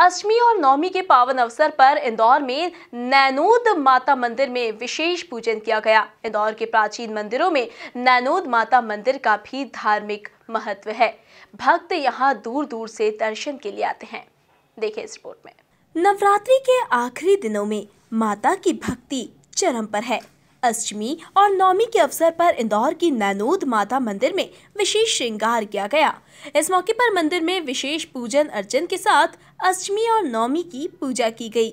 अष्टमी और नवमी के पावन अवसर पर इंदौर में नैनोद माता मंदिर में विशेष पूजन किया गया इंदौर के प्राचीन मंदिरों में नैनोद माता मंदिर का भी धार्मिक महत्व है भक्त यहाँ दूर दूर से दर्शन के लिए आते हैं देखें इस रिपोर्ट में नवरात्रि के आखिरी दिनों में माता की भक्ति चरम पर है अष्टमी और नवमी के अवसर पर इंदौर की नैनोद माता मंदिर में विशेष श्रृंगार किया गया इस मौके पर मंदिर में विशेष पूजन अर्चन के साथ अष्टमी और नवमी की पूजा की गई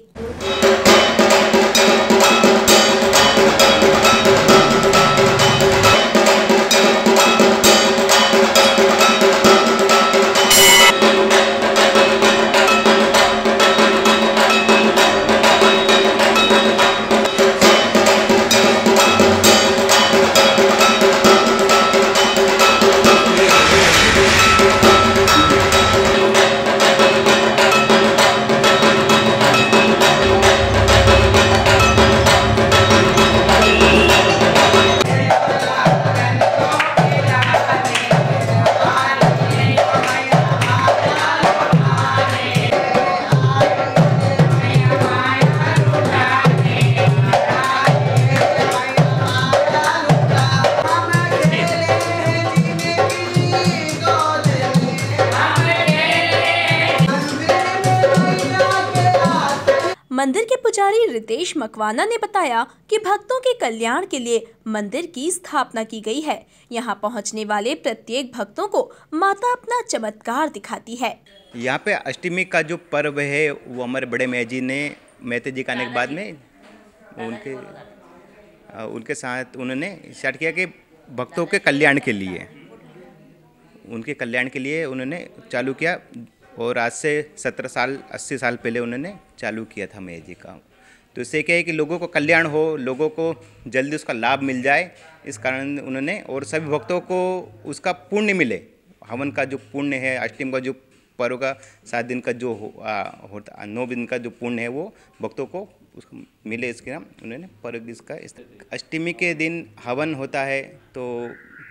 पुजारी रितेश मकवाना ने बताया कि भक्तों के कल्याण के लिए मंदिर की स्थापना की गई है यहाँ पहुँचने वाले प्रत्येक भक्तों को माता अपना चमत्कार दिखाती है यहाँ पे अष्टमी का जो पर्व है वो हमारे बड़े मैजी ने मेहते जी के बाद में उनके उनके साथ उन्होंने स्टार्ट किया कि भक्तों के कल्याण के लिए उनके कल्याण के लिए उन्होंने चालू किया और आज से सत्रह साल अस्सी साल पहले उन्होंने चालू किया था मैं जी का तो इससे क्या है कि लोगों को कल्याण हो लोगों को जल्दी उसका लाभ मिल जाए इस कारण उन्होंने और सभी भक्तों को उसका पुण्य मिले हवन का जो पुण्य है अष्टम का जो पर्व का सात दिन का जो होता नौ दिन का जो पुण्य है वो भक्तों को उसको मिले इसके नाम उन्होंने पर्व इसका अष्टमी के दिन हवन होता है तो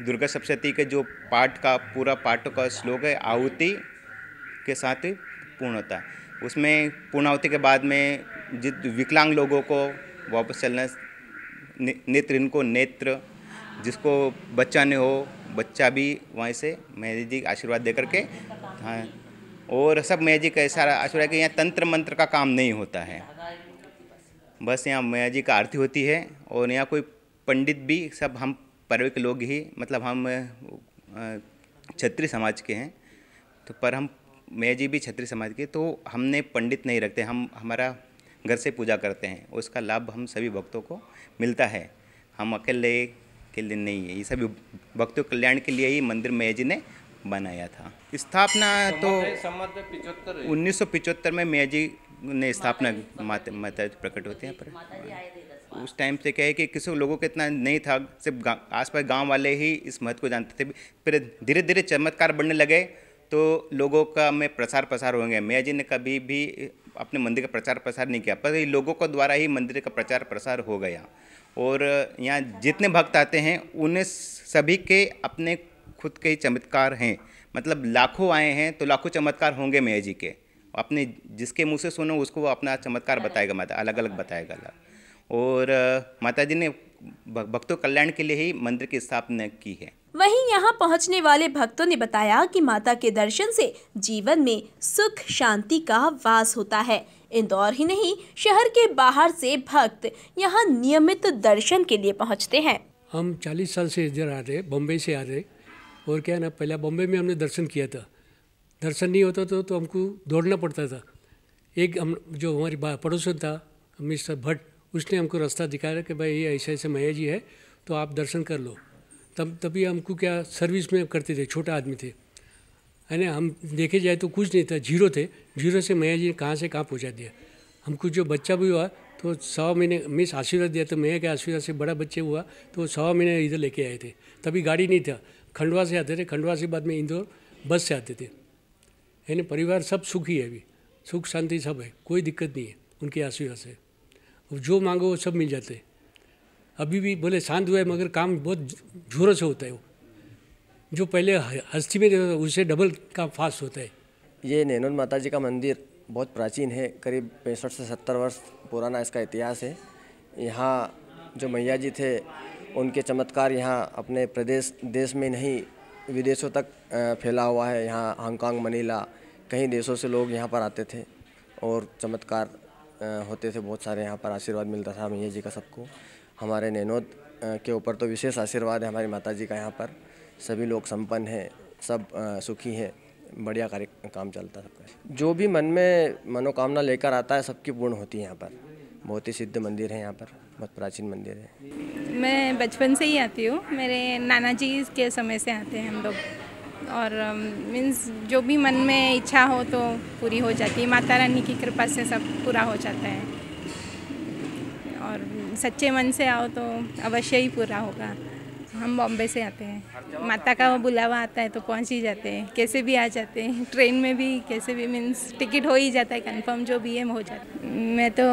दुर्गा सप्तशती के जो पाठ का पूरा पाठ का श्लोक है आहुति के साथ पूर्ण होता है उसमें होते के बाद में जित विकलांग लोगों को वापस चलना नेत्र इनको नेत्र जिसको बच्चा ने हो बच्चा भी वहीं से मेहदी जी आशीर्वाद दे करके हाँ और सब मैया जी का ऐसा आशीर्वाद कि यहाँ तंत्र मंत्र का काम नहीं होता है बस यहाँ मैया जी का आरती होती है और यहाँ कोई पंडित भी सब हम पर्व के लोग ही मतलब हम छत्री समाज के हैं तो पर हम मैं जी भी छत्री समाज के तो हमने पंडित नहीं रखते हम हमारा घर से पूजा करते हैं उसका लाभ हम सभी भक्तों को मिलता है हम अकेले के लिए नहीं है ये सभी भक्तों कल्याण के लिए ही मंदिर मैं जी ने बनाया था स्थापना तो उन्नीस में मैं जी ने स्थापना माता माता प्रकट होते हैं पर उस टाइम से क्या है कि किसी लोगों के इतना नहीं था सिर्फ आसपास गांव वाले ही इस महत्व को जानते थे फिर धीरे धीरे चमत्कार बढ़ने लगे तो लोगों का में प्रसार प्रसार होंगे मैया जी ने कभी भी अपने मंदिर का प्रचार प्रसार नहीं किया पर ये लोगों के द्वारा ही मंदिर का प्रचार प्रसार हो गया और यहाँ जितने भक्त आते हैं उन्हें सभी के अपने खुद के ही चमत्कार हैं मतलब लाखों आए हैं तो लाखों चमत्कार होंगे मैया जी के अपने जिसके मुँह से सुनो उसको वो अपना चमत्कार बताएगा माता अलग अलग बताएगा अलग और माता जी ने भक्तों कल्याण के लिए ही मंदिर की स्थापना की है वहीं यहां पहुंचने वाले भक्तों ने बताया कि माता के दर्शन से जीवन में सुख शांति का वास होता है इंदौर ही नहीं शहर के बाहर से भक्त यहां नियमित दर्शन के लिए पहुंचते हैं हम 40 साल से इधर आ रहे बॉम्बे से आ रहे और क्या ना पहले बॉम्बे में हमने दर्शन किया था दर्शन नहीं होता तो, तो हमको दौड़ना पड़ता था एक हम जो हमारी पड़ोसन था मिस्टर भट्ट उसने हमको रास्ता दिखाया कि भाई ये ऐसे ऐसे मैया जी है तो आप दर्शन कर लो तब तभी हमको क्या सर्विस में करते थे छोटा आदमी थे है ना हम देखे जाए तो कुछ नहीं था जीरो थे जीरो से मैया जी ने कहाँ से कहाँ पहुँचा दिया हमको जो बच्चा भी हुआ तो सौ महीने मिस आशीर्वाद दिया तो मैया के आशीर्वाद से बड़ा बच्चे हुआ तो सौ महीने इधर लेके आए थे तभी गाड़ी नहीं था खंडवा से आते थे खंडवा से बाद में इंदौर बस से आते थे यानी परिवार सब सुखी है अभी सुख शांति सब है कोई दिक्कत नहीं है उनके आशीर्वाद से जो मांगो वो सब मिल जाते हैं अभी भी बोले शांत हुआ है मगर काम बहुत जोरों से होता है वो जो पहले हस्ती में उससे डबल काम फास्ट होता है ये नैनोन माता जी का मंदिर बहुत प्राचीन है करीब पैंसठ से सत्तर वर्ष पुराना इसका इतिहास है यहाँ जो मैया जी थे उनके चमत्कार यहाँ अपने प्रदेश देश में नहीं विदेशों तक फैला हुआ है यहाँ हांगकांग मनीला कई देशों से लोग यहाँ पर आते थे और चमत्कार होते थे बहुत सारे यहाँ पर आशीर्वाद मिलता था मैया जी का सबको हमारे नैनोद के ऊपर तो विशेष आशीर्वाद है हमारी माता जी का यहाँ पर सभी लोग संपन्न हैं सब सुखी हैं बढ़िया कार्य काम चलता है सबका जो भी मन में मनोकामना लेकर आता है सबकी पूर्ण होती है यहाँ पर बहुत ही सिद्ध मंदिर है यहाँ पर बहुत प्राचीन मंदिर है मैं बचपन से ही आती हूँ मेरे नाना जी के समय से आते हैं हम लोग और मीन्स um, जो भी मन में इच्छा हो तो पूरी हो जाती है माता रानी की कृपा से सब पूरा हो जाता है और um, सच्चे मन से आओ तो अवश्य ही पूरा होगा हम बॉम्बे से आते हैं माता का वो बुलावा आता है तो पहुंच ही जाते हैं कैसे भी आ जाते हैं ट्रेन में भी कैसे भी मीन्स टिकट हो ही जाता है कंफर्म जो भी है हो जाता है मैं तो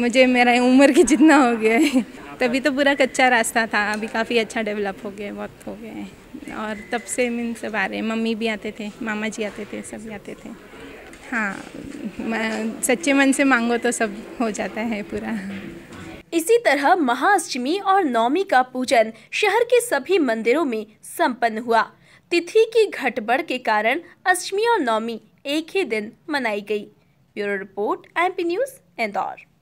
मुझे मेरा उम्र की जितना हो गया है तभी तो पूरा कच्चा रास्ता था अभी काफ़ी अच्छा डेवलप हो गया बहुत हो गया है और तब से मीन सब आ रहे हैं मम्मी भी आते थे मामा जी आते थे सब आते थे हाँ सच्चे मन से मांगो तो सब हो जाता है पूरा इसी तरह महाअष्टमी और नवमी का पूजन शहर के सभी मंदिरों में संपन्न हुआ तिथि की घटबड़ के कारण अष्टमी और नवमी एक ही दिन मनाई गई bureau report MP news Indore